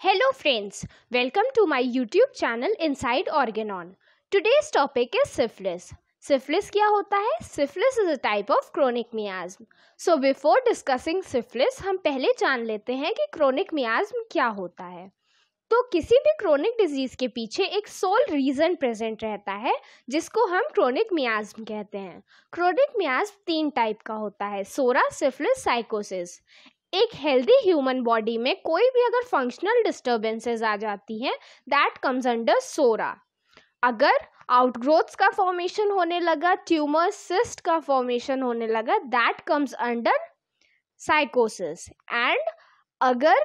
Hello friends, welcome to my YouTube channel Inside Organon. Today's topic is syphilis. Syphilis क्या होता है Syphilis is a type of chronic miasm. So before discussing syphilis, हम पहले जान लेते हैं कि chronic miasm क्या होता है तो किसी भी क्रोनिक डिजीज के पीछे एक सोल रीजन प्रेजेंट रहता है जिसको हम क्रोनिक मियाज्म कहते हैं क्रोनिक मियाज्म तीन टाइप का होता है सोरा सिफिलिस साइकोसिस एक हेल्दी ह्यूमन बॉडी में कोई भी अगर फंक्शनल डिस्टर्बेंसेज आ जाती हैं दैट कम्स अंडर सोरा अगर आउटग्रोथ्स का फॉर्मेशन होने लगा ट्यूमर सिस्ट का फॉर्मेशन होने लगा दैट कम्स अंडर साइकोसिस एंड अगर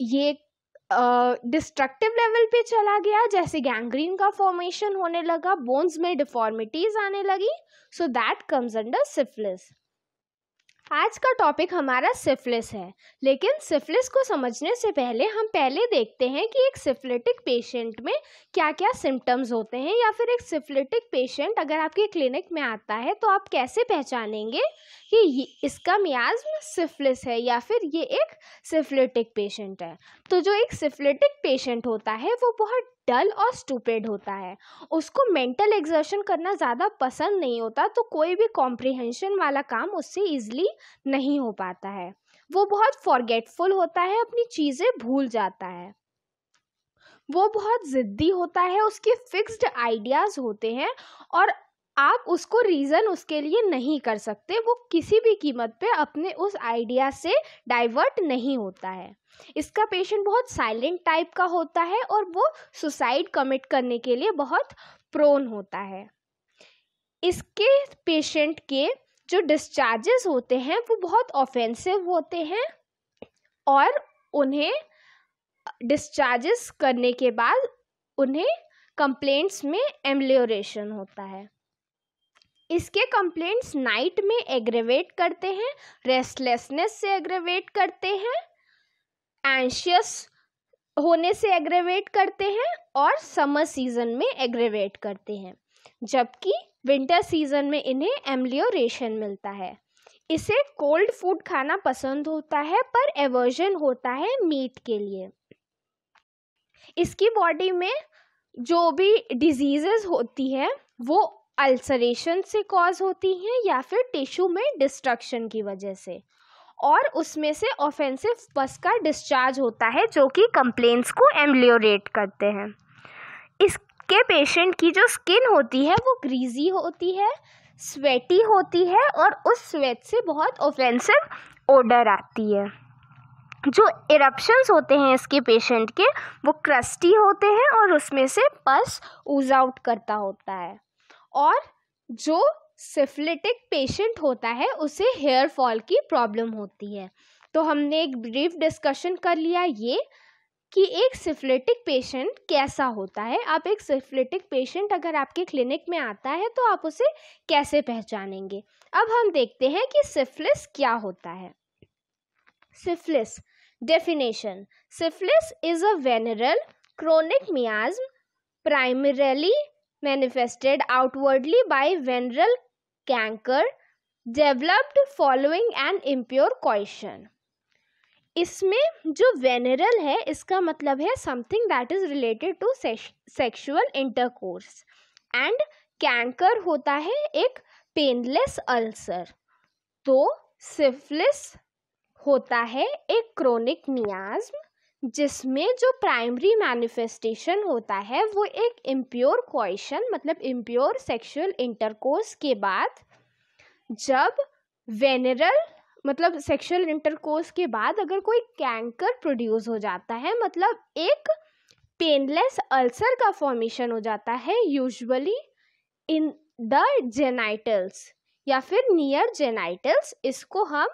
ये डिस्ट्रक्टिव uh, लेवल पे चला गया जैसे गैंग्रीन का फॉर्मेशन होने लगा बोन्स में डिफॉर्मिटीज आने लगी so that comes under syphilis आज का टॉपिक हमारा सिफिलिस है लेकिन सिफिलिस को समझने से पहले हम पहले देखते हैं कि एक सिफिलिटिक पेशेंट में क्या क्या सिम्टम्स होते हैं या फिर एक सिफिलिटिक पेशेंट अगर आपके क्लिनिक में आता है तो आप कैसे पहचानेंगे कि इसका म्याज सिफिलिस है या फिर ये एक सिफिलिटिक पेशेंट है तो जो एक सिफिलिटिक पेशेंट होता है वो बहुत डल और स्टूपेड होता है उसको मेंटल एग्जर्शन करना ज़्यादा पसंद नहीं होता तो कोई भी कॉम्प्रिहेंशन वाला काम उससे ईजली नहीं हो पाता है वो बहुत फॉरगेटफुल होता है अपनी चीज़ें भूल जाता है वो बहुत ज़िद्दी होता है उसके फिक्स्ड आइडियाज़ होते हैं और आप उसको रीज़न उसके लिए नहीं कर सकते वो किसी भी कीमत पे अपने उस आइडिया से डाइवर्ट नहीं होता है इसका पेशेंट बहुत साइलेंट टाइप का होता है और वो सुसाइड कमिट करने के लिए बहुत प्रोन होता है इसके पेशेंट के जो डिस्चार्जेस होते हैं वो बहुत ऑफेंसिव होते हैं और उन्हें डिस्चार्जेस करने के बाद उन्हें कंप्लेंट्स में एम्ब्लियोरेशन होता है इसके कंप्लेंट्स नाइट में एग्रेवेट करते हैं रेस्टलेसनेस से एग्रेवेट करते हैं एंशियस होने से एग्रेवेट करते हैं और समर सीजन में एग्रेवेट करते हैं जबकि विंटर सीजन में इन्हें एम्लियोरेशन मिलता है इसे कोल्ड फूड खाना पसंद होता है पर एवर्जन होता है मीट के लिए इसकी बॉडी में जो भी डिजीजेस होती है वो अल्सरेशन से कॉज होती हैं या फिर टिश्यू में डिस्ट्रक्शन की वजह से और उसमें से ऑफेंसिव पस का डिस्चार्ज होता है जो कि कंप्लेंट्स को एम्ब्लियोरेट करते हैं इसके पेशेंट की जो स्किन होती है वो ग्रीजी होती है स्वेटी होती है और उस स्वेट से बहुत ऑफेंसिव ओडर आती है जो इरप्शंस होते हैं इसके पेशेंट के वो क्रस्टी होते हैं और उसमें से पस ऊज आउट करता होता है और जो सिफिलिटिक पेशेंट होता है उसे हेयर फॉल की प्रॉब्लम होती है तो हमने एक ब्रीफ डिस्कशन कर लिया ये कि एक सिफिलिटिक पेशेंट कैसा होता है आप एक सिफिलिटिक पेशेंट अगर आपके क्लिनिक में आता है तो आप उसे कैसे पहचानेंगे अब हम देखते हैं कि सिफिलिस क्या होता है syphilis definition syphilis is a venereal chronic miasm primarily manifested outwardly by venereal canker developed following and impure question इसमें जो वेनरल है इसका मतलब है something that is related to sexual intercourse and canker होता है एक पेनलेस अल्सर तो सिफलिस होता है एक क्रोनिक नियाज्म जिसमें जो प्राइमरी मैनिफेस्टेशन होता है वो एक इम्प्योर क्वेश्चन मतलब इम्प्योर सेक्सुअल इंटरकोर्स के बाद जब वेनरल मतलब सेक्सुअल इंटरकोर्स के बाद अगर कोई कैंकर प्रोड्यूस हो जाता है मतलब एक पेनलेस अल्सर का फॉर्मेशन हो जाता है यूजुअली इन द जेनाइटल्स या फिर नियर जेनाइटल्स इसको हम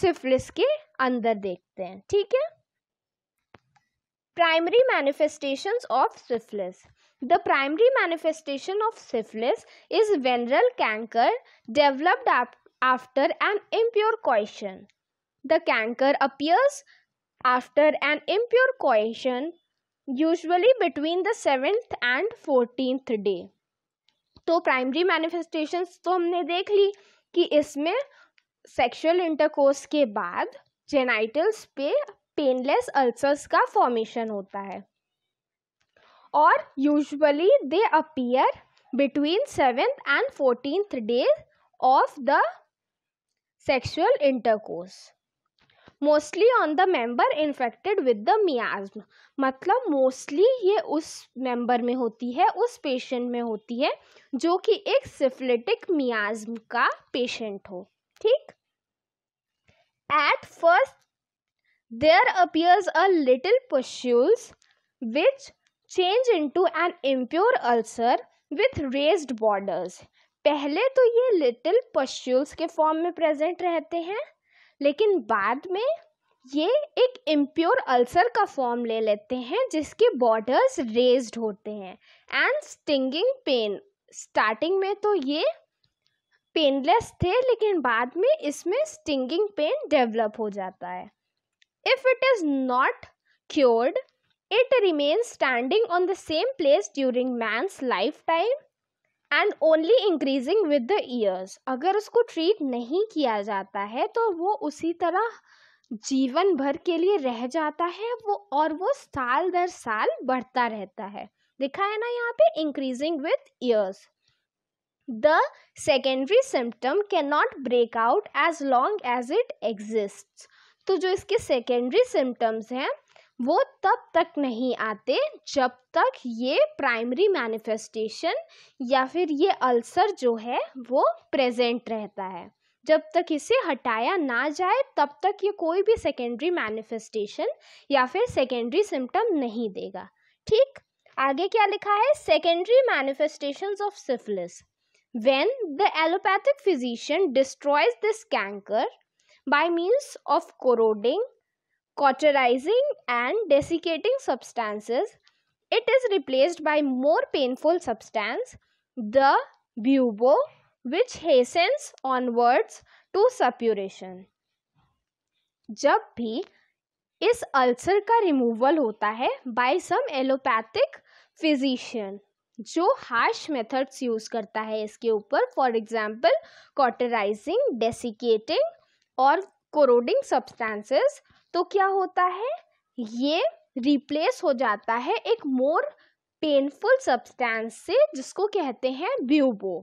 सिफलिस के अंदर देखते हैं ठीक है Primary manifestations of syphilis. The primary manifestation of syphilis is venereal canker developed ap- after an impure coition. The canker appears after an impure coition, usually between the 7th and 14th day. तो primary manifestation तो हमने देख ली कि इसमें sexual intercourse के बाद genitals पे painless ulcers का फॉर्मेशन होता है और usually they appear between seventh and fourteenth day of the sexual intercourse mostly on the member infected with the miasm मतलब मोस्टली ये उस मेंबर में होती है उस पेशेंट में होती है जो कि एक सिफिलिटिक मियाज्म का पेशेंट हो ठीक at first there appears a little which which change into an impure ulcer with raised borders पहले तो ये लिटिल पश्यूल्स के फॉर्म में प्रेजेंट रहते हैं लेकिन बाद में ये एक इम्प्योर अल्सर का फॉर्म ले लेते हैं जिसके बॉर्डर्स रेज्ड होते हैं एंड स्टिंगिंग पेन स्टार्टिंग में तो ये पेनलेस थे लेकिन बाद में इसमें स्टिंगिंग पेन डेवलप हो जाता है If it is not cured, it remains standing on the same place during man's lifetime and only increasing with the years अगर उसको ट्रीट नहीं किया जाता है तो वो उसी तरह जीवन भर के लिए रह जाता है वो और वो साल दर साल बढ़ता रहता है दिखा है ना यहाँ पे increasing with years the secondary symptom can not break out as long as it exists तो जो इसके सेकेंडरी सिम्टम्स हैं वो तब तक नहीं आते जब तक ये प्राइमरी मैनिफेस्टेशन या फिर ये अल्सर जो है वो प्रेजेंट रहता है जब तक इसे हटाया ना जाए तब तक ये कोई भी सेकेंडरी मैनिफेस्टेशन या फिर सेकेंडरी सिम्टम नहीं देगा ठीक आगे क्या लिखा है secondary manifestation of syphilis when the allopathic physician destroys this canker by means of corroding, cauterizing and desiccating substances. It is replaced by more painful substance, the bubo, which hastens onwards to suppuration jab bhi इस ulcer का removal होता है by some allopathic physician जो harsh methods use करता है इसके ऊपर for example कॉटराइजिंग डेसिकेटिंग और कोरोडिंग सब्सटेंसेस तो क्या होता है ये रिप्लेस हो जाता है एक मोर पेनफुल सब्सटेंस से जिसको कहते हैं ब्यूबो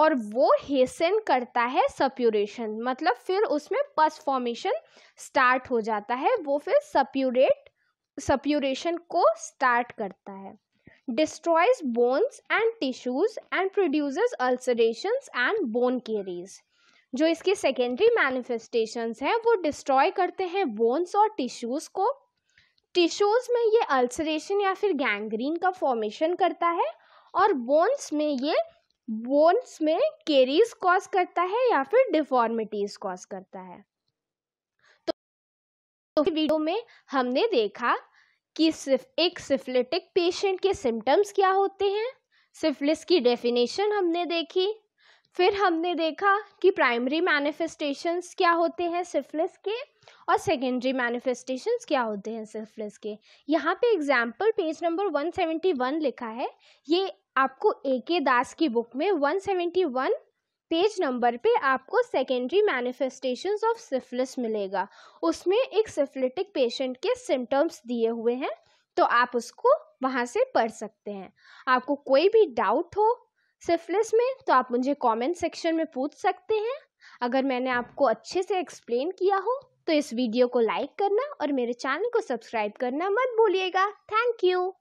और वो हेसन करता है सप्यूरेशन मतलब फिर उसमें पस फॉर्मेशन स्टार्ट हो जाता है वो फिर सप्यूरेट सप्यूरेशन को स्टार्ट करता है destroys bones and tissues and produces ulcerations and bone caries जो इसकी सेकेंडरी मैनिफेस्टेशंस हैं वो डिस्ट्रॉय करते हैं बोन्स और टिश्यूज़ को टिश्यूज़ में ये अल्सरेशन या फिर गैंग्रीन का फॉर्मेशन करता है और बोन्स में ये बोन्स में केरीज कॉज करता है या फिर डिफॉर्मिटीज कॉज करता है तो, तो वीडियो में हमने देखा कि सिर्फ एक सिफिलिटिक पेशेंट के सिम्टम्स क्या होते हैं सिफिलिस की डेफिनेशन हमने देखी फिर हमने देखा कि प्राइमरी मैनिफेस्टेशंस क्या होते हैं सिफिलिस के और सेकेंडरी मैनिफेस्टेशंस क्या होते हैं सिफिलिस के यहाँ पे एग्जाम्पल पेज नंबर 171 लिखा है ये आपको ए के दास की बुक में 171 पेज नंबर पे आपको सेकेंडरी मैनिफेस्टेशंस ऑफ सिफिलिस मिलेगा उसमें एक सिफिलिटिक पेशेंट के सिम्टम्स दिए हुए हैं तो आप उसको वहाँ से पढ़ सकते हैं आपको कोई भी डाउट हो सिफलिस में तो आप मुझे कमेंट सेक्शन में पूछ सकते हैं अगर मैंने आपको अच्छे से एक्सप्लेन किया हो तो इस वीडियो को लाइक करना और मेरे चैनल को सब्सक्राइब करना मत भूलिएगा थैंक यू